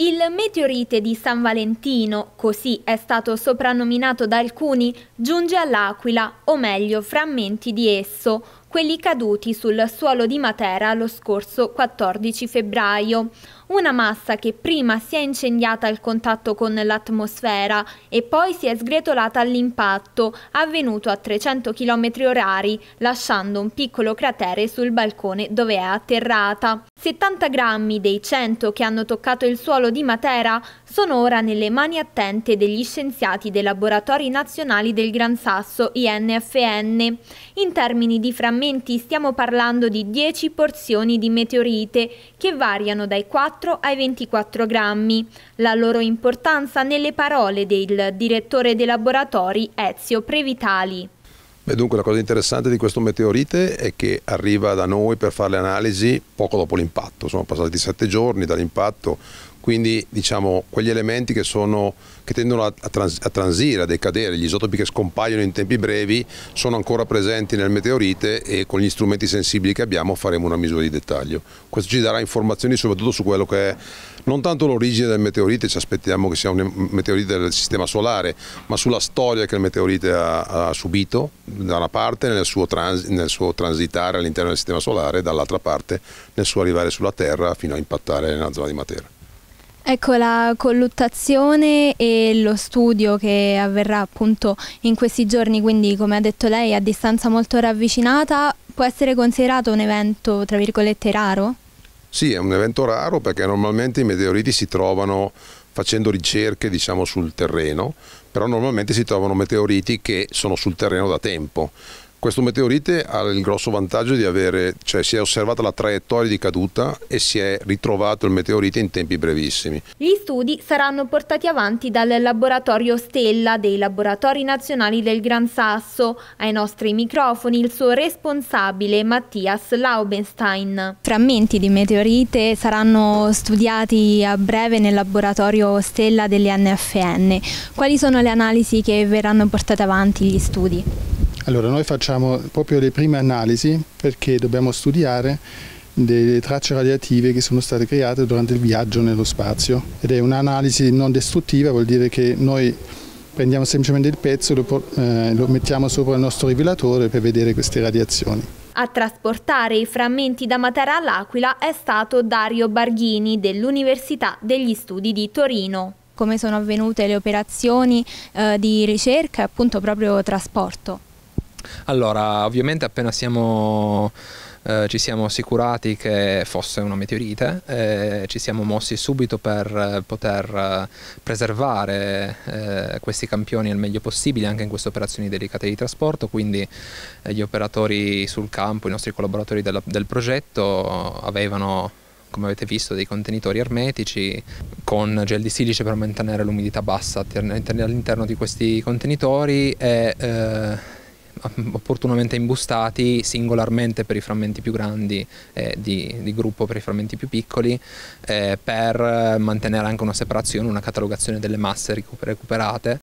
Il meteorite di San Valentino, così è stato soprannominato da alcuni, giunge all'Aquila, o meglio frammenti di esso, quelli caduti sul suolo di Matera lo scorso 14 febbraio. Una massa che prima si è incendiata al contatto con l'atmosfera e poi si è sgretolata all'impatto, avvenuto a 300 km orari, lasciando un piccolo cratere sul balcone dove è atterrata. 70 grammi dei 100 che hanno toccato il suolo di Matera sono ora nelle mani attente degli scienziati dei laboratori nazionali del Gran Sasso INFN. In termini di frammenti stiamo parlando di 10 porzioni di meteorite che variano dai 4 ai 24 grammi. La loro importanza nelle parole del direttore dei laboratori Ezio Previtali. Beh, dunque la cosa interessante di questo meteorite è che arriva da noi per fare le analisi poco dopo l'impatto, sono passati sette giorni dall'impatto quindi diciamo, quegli elementi che, sono, che tendono a, trans, a, transire, a decadere, gli isotopi che scompaiono in tempi brevi sono ancora presenti nel meteorite e con gli strumenti sensibili che abbiamo faremo una misura di dettaglio. Questo ci darà informazioni soprattutto su quello che è non tanto l'origine del meteorite, ci aspettiamo che sia un meteorite del sistema solare, ma sulla storia che il meteorite ha, ha subito da una parte nel suo, trans, nel suo transitare all'interno del sistema solare e dall'altra parte nel suo arrivare sulla Terra fino a impattare nella zona di Matera. Ecco, la colluttazione e lo studio che avverrà appunto in questi giorni, quindi come ha detto lei a distanza molto ravvicinata, può essere considerato un evento tra virgolette raro? Sì, è un evento raro perché normalmente i meteoriti si trovano facendo ricerche diciamo, sul terreno, però normalmente si trovano meteoriti che sono sul terreno da tempo. Questo meteorite ha il grosso vantaggio di avere, cioè si è osservata la traiettoria di caduta e si è ritrovato il meteorite in tempi brevissimi. Gli studi saranno portati avanti dal laboratorio Stella dei laboratori nazionali del Gran Sasso. Ai nostri microfoni il suo responsabile Mattias Laubenstein. Frammenti di meteorite saranno studiati a breve nel laboratorio Stella delle NFN. Quali sono le analisi che verranno portate avanti gli studi? Allora, noi facciamo proprio le prime analisi perché dobbiamo studiare delle tracce radioattive che sono state create durante il viaggio nello spazio ed è un'analisi non distruttiva, vuol dire che noi prendiamo semplicemente il pezzo e lo, eh, lo mettiamo sopra il nostro rivelatore per vedere queste radiazioni. A trasportare i frammenti da Matera all'Aquila è stato Dario Barghini dell'Università degli Studi di Torino. Come sono avvenute le operazioni eh, di ricerca e appunto proprio trasporto? Allora, ovviamente appena siamo, eh, ci siamo assicurati che fosse una meteorite, eh, ci siamo mossi subito per eh, poter eh, preservare eh, questi campioni al meglio possibile anche in queste operazioni delicate di trasporto, quindi eh, gli operatori sul campo, i nostri collaboratori della, del progetto avevano come avete visto dei contenitori ermetici con gel di silice per mantenere l'umidità bassa all'interno di questi contenitori e eh, opportunamente imbustati singolarmente per i frammenti più grandi eh, di, di, gruppo per i frammenti più piccoli eh, per mantenere anche una separazione, una catalogazione delle masse recuperate